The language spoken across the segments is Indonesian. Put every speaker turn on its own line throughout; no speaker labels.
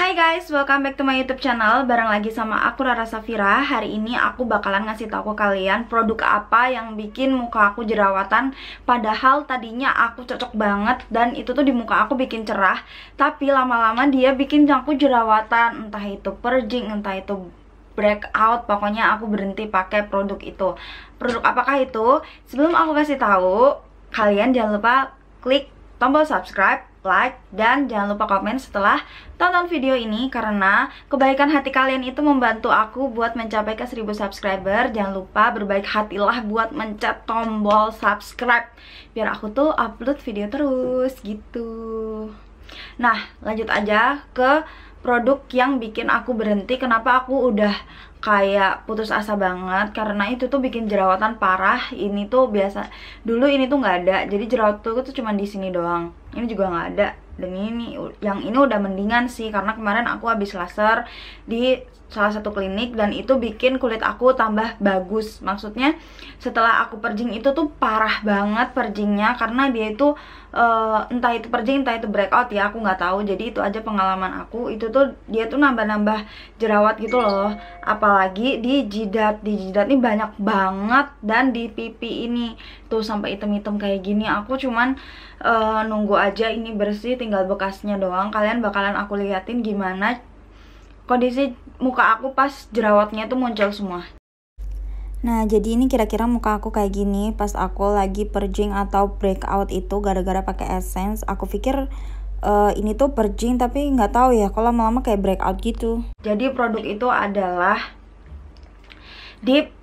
Hai guys, welcome back to my YouTube channel. Bareng lagi sama aku Rara Safira. Hari ini aku bakalan ngasih tau ke kalian produk apa yang bikin muka aku jerawatan padahal tadinya aku cocok banget dan itu tuh di muka aku bikin cerah, tapi lama-lama dia bikin aku jerawatan, entah itu purging, entah itu breakout pokoknya aku berhenti pakai produk itu produk apakah itu sebelum aku kasih tahu kalian jangan lupa klik tombol subscribe like, dan jangan lupa komen setelah tonton video ini karena kebaikan hati kalian itu membantu aku buat mencapai ke 1000 subscriber. Jangan lupa berbaik hatilah buat mencet tombol subscribe biar aku tuh upload video terus gitu. Nah, lanjut aja ke produk yang bikin aku berhenti kenapa aku udah kayak putus asa banget karena itu tuh bikin jerawatan parah ini tuh biasa dulu ini tuh nggak ada jadi jerawat tuh tuh cuma di sini doang ini juga nggak ada dan ini yang ini udah mendingan sih karena kemarin aku habis laser di salah satu klinik dan itu bikin kulit aku tambah bagus maksudnya setelah aku perjing itu tuh parah banget perjingnya karena dia itu uh, entah itu purging entah itu breakout ya aku nggak tahu jadi itu aja pengalaman aku itu tuh dia tuh nambah-nambah jerawat gitu loh apalagi di jidat di jidat ini banyak banget dan di pipi ini tuh sampai item-item kayak gini aku cuman uh, nunggu aja ini bersih tinggal bekasnya doang kalian bakalan aku liatin gimana kondisi muka aku pas jerawatnya tuh muncul semua Nah, jadi ini kira-kira muka aku kayak gini pas aku lagi purging atau breakout itu gara-gara pakai essence. Aku pikir uh, ini tuh purging tapi nggak tahu ya kalau lama-lama kayak breakout gitu. Jadi produk itu adalah deep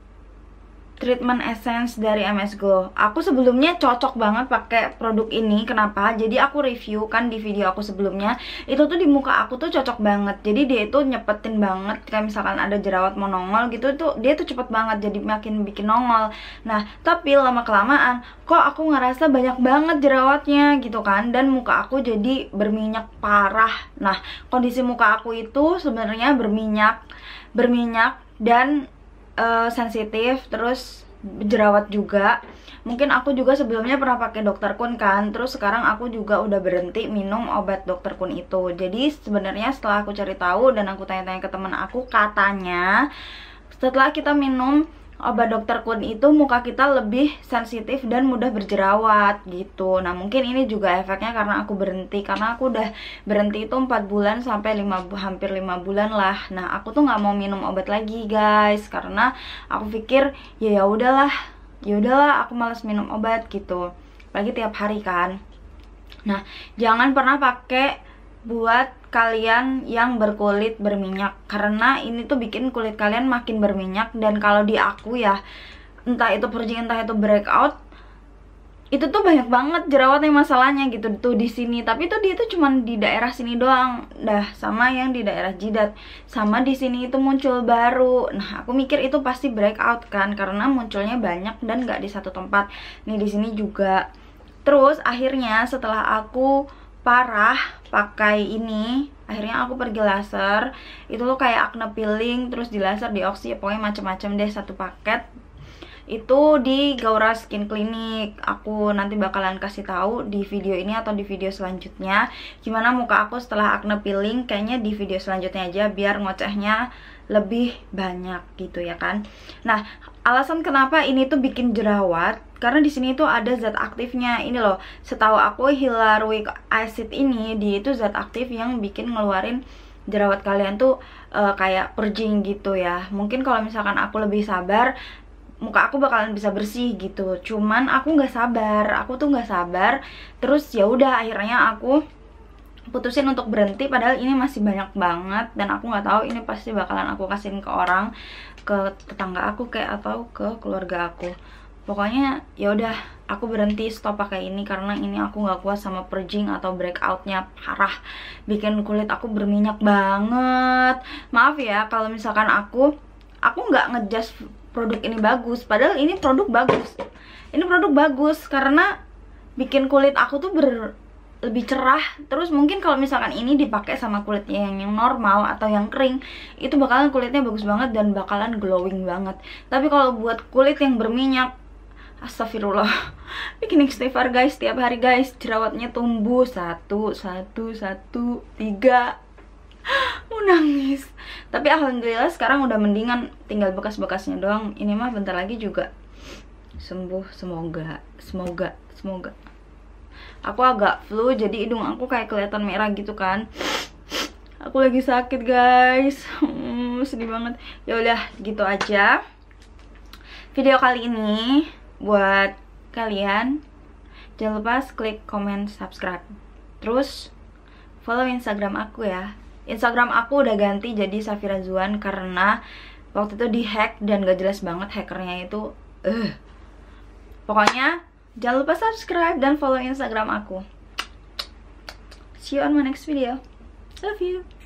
treatment essence dari MS Glow. Aku sebelumnya cocok banget pakai produk ini. Kenapa? Jadi aku review kan di video aku sebelumnya. Itu tuh di muka aku tuh cocok banget. Jadi dia itu nyepetin banget kayak misalkan ada jerawat mau nongol gitu tuh dia tuh cepet banget jadi makin bikin nongol. Nah, tapi lama kelamaan kok aku ngerasa banyak banget jerawatnya gitu kan dan muka aku jadi berminyak parah. Nah, kondisi muka aku itu sebenarnya berminyak berminyak dan uh, sensitif terus jerawat juga mungkin aku juga sebelumnya pernah pakai dokter kun kan terus sekarang aku juga udah berhenti minum obat dokter kun itu jadi sebenarnya setelah aku cari tahu dan aku tanya-tanya ke teman aku katanya setelah kita minum obat dokter Kun itu muka kita lebih sensitif dan mudah berjerawat gitu Nah mungkin ini juga efeknya karena aku berhenti Karena aku udah berhenti itu 4 bulan sampai 5, hampir 5 bulan lah Nah aku tuh gak mau minum obat lagi guys Karena aku pikir ya ya udahlah ya udahlah aku males minum obat gitu Lagi tiap hari kan Nah jangan pernah pakai buat kalian yang berkulit berminyak karena ini tuh bikin kulit kalian makin berminyak dan kalau di aku ya entah itu purging entah itu breakout itu tuh banyak banget jerawatnya masalahnya gitu tuh di sini tapi tuh dia tuh cuman di daerah sini doang dah sama yang di daerah jidat sama di sini itu muncul baru nah aku mikir itu pasti breakout kan karena munculnya banyak dan gak di satu tempat nih di sini juga terus akhirnya setelah aku parah pakai ini akhirnya aku pergi laser itu tuh kayak acne peeling terus di laser di oxy pokoknya macam-macam deh satu paket itu di Gaura Skin Clinic. Aku nanti bakalan kasih tahu di video ini atau di video selanjutnya gimana muka aku setelah acne peeling. Kayaknya di video selanjutnya aja biar ngocehnya lebih banyak gitu ya kan. Nah, alasan kenapa ini tuh bikin jerawat karena di sini tuh ada zat aktifnya ini loh. Setahu aku hyaluronic acid ini dia itu zat aktif yang bikin ngeluarin jerawat kalian tuh uh, kayak purging gitu ya. Mungkin kalau misalkan aku lebih sabar muka aku bakalan bisa bersih gitu. Cuman aku nggak sabar, aku tuh nggak sabar. Terus ya udah akhirnya aku putusin untuk berhenti padahal ini masih banyak banget dan aku nggak tahu ini pasti bakalan aku kasihin ke orang ke tetangga aku kayak atau ke keluarga aku pokoknya ya udah aku berhenti stop pakai ini karena ini aku nggak kuat sama purging atau breakoutnya parah bikin kulit aku berminyak banget maaf ya kalau misalkan aku aku nggak ngejudge produk ini bagus padahal ini produk bagus ini produk bagus karena bikin kulit aku tuh ber lebih cerah terus mungkin kalau misalkan ini dipakai sama kulitnya yang normal atau yang kering itu bakalan kulitnya bagus banget dan bakalan glowing banget tapi kalau buat kulit yang berminyak astagfirullah bikin istighfar guys tiap hari guys jerawatnya tumbuh satu satu satu tiga mau nangis tapi alhamdulillah sekarang udah mendingan tinggal bekas-bekasnya doang ini mah bentar lagi juga sembuh semoga semoga semoga aku agak flu jadi hidung aku kayak kelihatan merah gitu kan aku lagi sakit guys hmm, sedih banget ya udah gitu aja video kali ini buat kalian jangan lupa klik comment subscribe terus follow instagram aku ya instagram aku udah ganti jadi Safira Zuan karena waktu itu dihack dan gak jelas banget hackernya itu uh. pokoknya Jangan lupa subscribe dan follow Instagram aku. See you on my next video. Love you.